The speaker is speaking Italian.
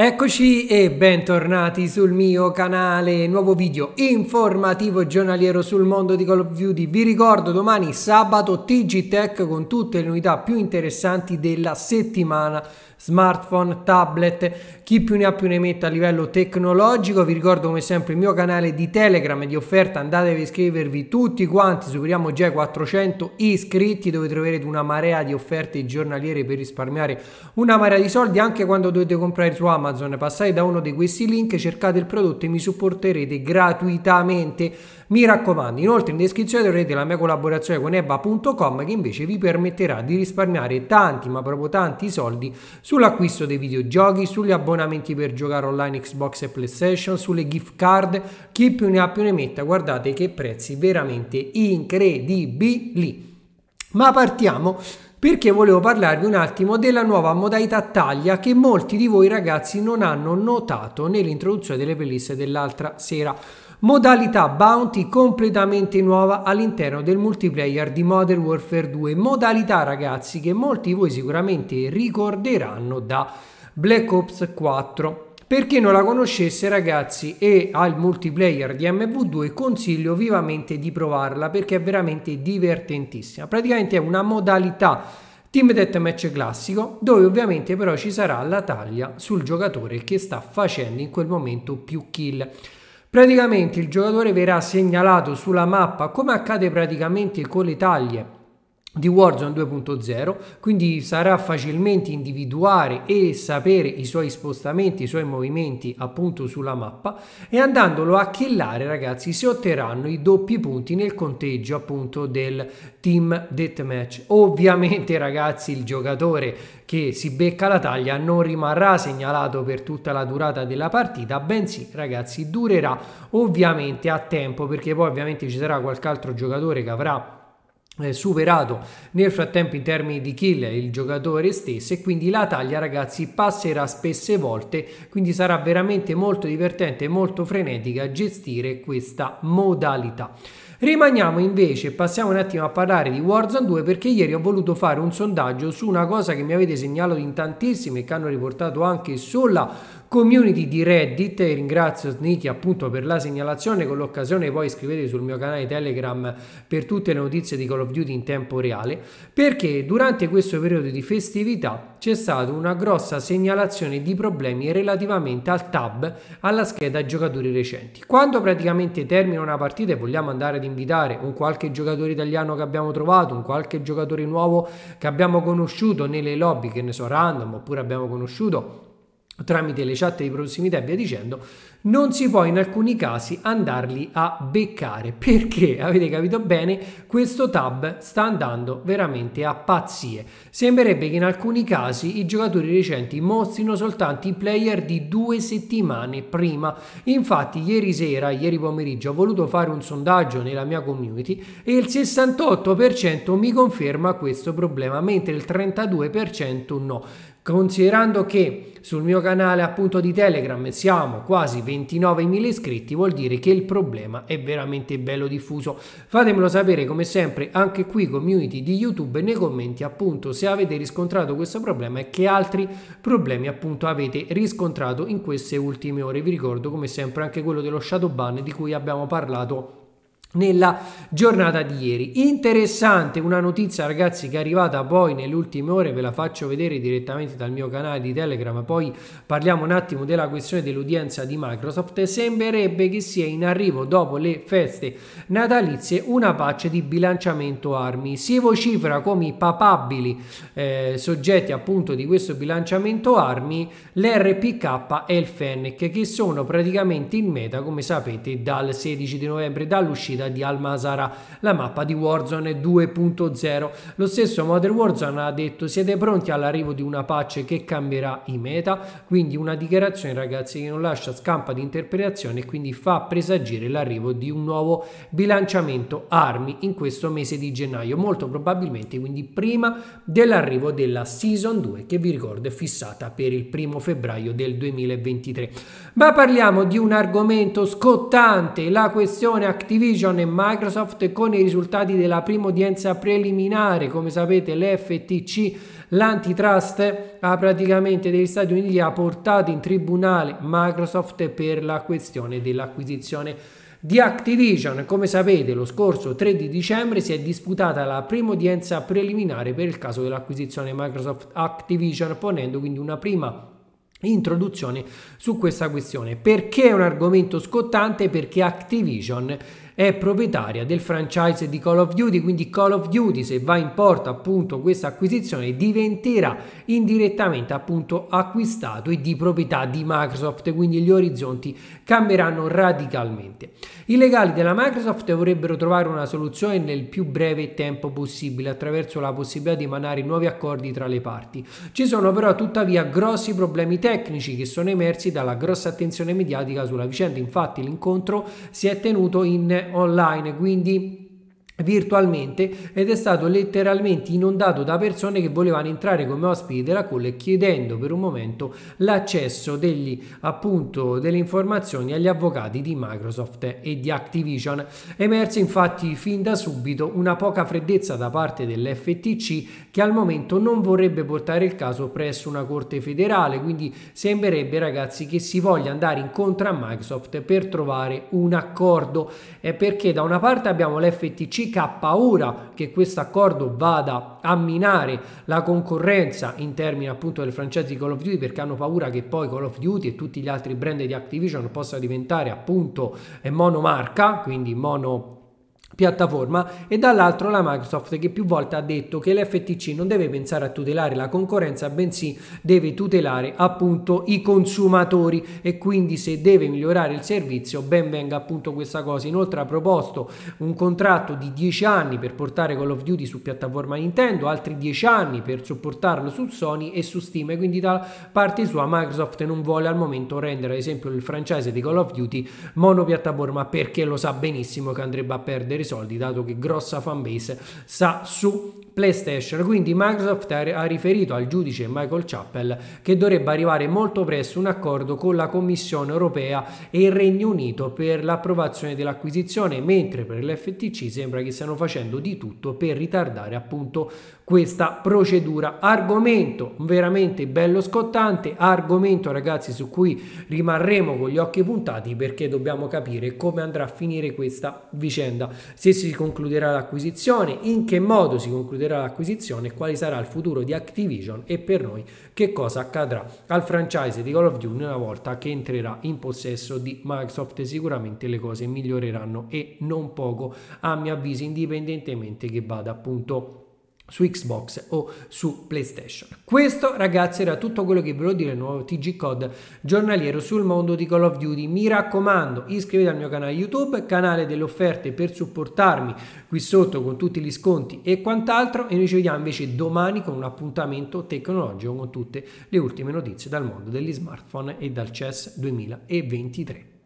Eccoci e bentornati sul mio canale, nuovo video informativo giornaliero sul mondo di Call of Duty. Vi ricordo domani sabato TG Tech con tutte le novità più interessanti della settimana smartphone, tablet, chi più ne ha più ne metta a livello tecnologico. Vi ricordo come sempre il mio canale di Telegram di offerta, andatevi a iscrivervi tutti quanti, superiamo già i 400 iscritti dove troverete una marea di offerte giornaliere per risparmiare una marea di soldi anche quando dovete comprare su Amazon. Passate da uno di questi link, cercate il prodotto e mi supporterete gratuitamente. Mi raccomando, inoltre in descrizione troverete la mia collaborazione con ebba.com che invece vi permetterà di risparmiare tanti ma proprio tanti soldi sull'acquisto dei videogiochi, sugli abbonamenti per giocare online Xbox e PlayStation, sulle gift card, chi più ne ha più ne metta, guardate che prezzi veramente incredibili. Ma partiamo perché volevo parlarvi un attimo della nuova modalità taglia che molti di voi ragazzi non hanno notato nell'introduzione delle playlist dell'altra sera. Modalità bounty completamente nuova all'interno del multiplayer di Modern Warfare 2. Modalità ragazzi che molti di voi sicuramente ricorderanno da Black Ops 4. Per chi non la conoscesse ragazzi e ha il multiplayer di MV2 consiglio vivamente di provarla perché è veramente divertentissima. Praticamente è una modalità team deathmatch classico dove ovviamente però ci sarà la taglia sul giocatore che sta facendo in quel momento più kill. Praticamente il giocatore verrà segnalato sulla mappa come accade praticamente con le taglie di Warzone 2.0, quindi sarà facilmente individuare e sapere i suoi spostamenti, i suoi movimenti appunto sulla mappa e andandolo a killare ragazzi si otterranno i doppi punti nel conteggio appunto del team deathmatch. Ovviamente ragazzi il giocatore che si becca la taglia non rimarrà segnalato per tutta la durata della partita, bensì ragazzi durerà ovviamente a tempo perché poi ovviamente ci sarà qualche altro giocatore che avrà superato nel frattempo in termini di kill il giocatore stesso e quindi la taglia ragazzi passerà spesse volte quindi sarà veramente molto divertente e molto frenetica gestire questa modalità Rimaniamo invece, passiamo un attimo a parlare di Warzone 2 perché ieri ho voluto fare un sondaggio su una cosa che mi avete segnalato in tantissime e che hanno riportato anche sulla community di Reddit. E ringrazio Sneaky appunto per la segnalazione. Con l'occasione poi iscrivetevi sul mio canale Telegram per tutte le notizie di Call of Duty in tempo reale. Perché durante questo periodo di festività c'è stata una grossa segnalazione di problemi relativamente al tab alla scheda giocatori recenti. Quando praticamente termina una partita e vogliamo andare ad invitare un qualche giocatore italiano che abbiamo trovato, un qualche giocatore nuovo che abbiamo conosciuto nelle lobby, che ne so, random, oppure abbiamo conosciuto tramite le chat di prossimità e via dicendo, non si può in alcuni casi andarli a beccare perché avete capito bene questo tab sta andando veramente a pazzie sembrerebbe che in alcuni casi i giocatori recenti mostrino soltanto i player di due settimane prima infatti ieri sera ieri pomeriggio ho voluto fare un sondaggio nella mia community e il 68% mi conferma questo problema mentre il 32% no considerando che sul mio canale appunto di telegram siamo quasi 20 29.000 iscritti vuol dire che il problema è veramente bello diffuso. Fatemelo sapere come sempre anche qui community di YouTube nei commenti appunto se avete riscontrato questo problema e che altri problemi appunto avete riscontrato in queste ultime ore. Vi ricordo come sempre anche quello dello shadow ban di cui abbiamo parlato nella giornata di ieri. Interessante una notizia ragazzi che è arrivata poi nelle ultime ore, ve la faccio vedere direttamente dal mio canale di Telegram, poi parliamo un attimo della questione dell'udienza di Microsoft. Sembrerebbe che sia in arrivo dopo le feste natalizie una patch di bilanciamento armi. Si vocifera come i papabili eh, soggetti appunto di questo bilanciamento armi l'RPK e il Fennec che sono praticamente in meta come sapete dal 16 di novembre dall'uscita uscita di Almasara, la mappa di Warzone 2.0. Lo stesso Modern Warzone ha detto siete pronti all'arrivo di una pace che cambierà i meta, quindi una dichiarazione ragazzi che non lascia scampa di interpretazione e quindi fa presagire l'arrivo di un nuovo bilanciamento armi in questo mese di gennaio, molto probabilmente quindi prima dell'arrivo della Season 2 che vi ricordo è fissata per il primo febbraio del 2023. Ma parliamo di un argomento scottante, la questione Activision Activision e Microsoft con i risultati della prima udienza preliminare. Come sapete l'FTC, l'antitrust, ha praticamente degli Stati Uniti ha portato in tribunale Microsoft per la questione dell'acquisizione di Activision. Come sapete, lo scorso 3 di dicembre si è disputata la prima udienza preliminare per il caso dell'acquisizione Microsoft Activision, ponendo quindi una prima introduzione su questa questione. Perché è un argomento scottante? Perché Activision è proprietaria del franchise di Call of Duty, quindi Call of Duty se va in porta appunto questa acquisizione diventerà indirettamente appunto acquistato e di proprietà di Microsoft, quindi gli orizzonti cambieranno radicalmente. I legali della Microsoft vorrebbero trovare una soluzione nel più breve tempo possibile attraverso la possibilità di emanare nuovi accordi tra le parti. Ci sono però tuttavia grossi problemi tecnici che sono emersi dalla grossa attenzione mediatica sulla vicenda, infatti l'incontro si è tenuto in online, quindi virtualmente ed è stato letteralmente inondato da persone che volevano entrare come ospiti della call chiedendo per un momento l'accesso degli, appunto, delle informazioni agli avvocati di Microsoft e di Activision. Emerse infatti fin da subito una poca freddezza da parte dell'FTC che al momento non vorrebbe portare il caso presso una corte federale, quindi sembrerebbe ragazzi che si voglia andare incontro a Microsoft per trovare un accordo, è perché da una parte abbiamo l'FTC ha paura che questo accordo vada a minare la concorrenza in termini appunto del franchise di Call of Duty perché hanno paura che poi Call of Duty e tutti gli altri brand di Activision possa diventare appunto eh, monomarca, quindi mono piattaforma e dall'altro la Microsoft che più volte ha detto che l'FTC non deve pensare a tutelare la concorrenza bensì deve tutelare appunto i consumatori e quindi se deve migliorare il servizio ben venga appunto questa cosa inoltre ha proposto un contratto di 10 anni per portare Call of Duty su piattaforma Nintendo altri 10 anni per supportarlo su Sony e su Steam e quindi da parte sua Microsoft non vuole al momento rendere ad esempio il franchise di Call of Duty monopiattaforma perché lo sa benissimo che andrebbe a perdere spendere i soldi, dato che grossa fanbase sta su PlayStation. Quindi Microsoft ha riferito al giudice Michael Chappell che dovrebbe arrivare molto presto un accordo con la Commissione europea e il Regno Unito per l'approvazione dell'acquisizione, mentre per l'FTC sembra che stiano facendo di tutto per ritardare appunto questa procedura. Argomento veramente bello scottante, argomento ragazzi su cui rimarremo con gli occhi puntati perché dobbiamo capire come andrà a finire questa vicenda, se si concluderà l'acquisizione, in che modo si concluderà l'acquisizione, quale sarà il futuro di Activision e per noi che cosa accadrà al franchise di Call of Duty una volta che entrerà in possesso di Microsoft. Sicuramente le cose miglioreranno e non poco a mio avviso indipendentemente che vada appunto su Xbox o su PlayStation. Questo ragazzi era tutto quello che volevo dire il nuovo TG Code giornaliero sul mondo di Call of Duty. Mi raccomando iscrivetevi al mio canale YouTube, canale delle offerte per supportarmi qui sotto con tutti gli sconti e quant'altro e noi ci vediamo invece domani con un appuntamento tecnologico con tutte le ultime notizie dal mondo degli smartphone e dal CES 2023.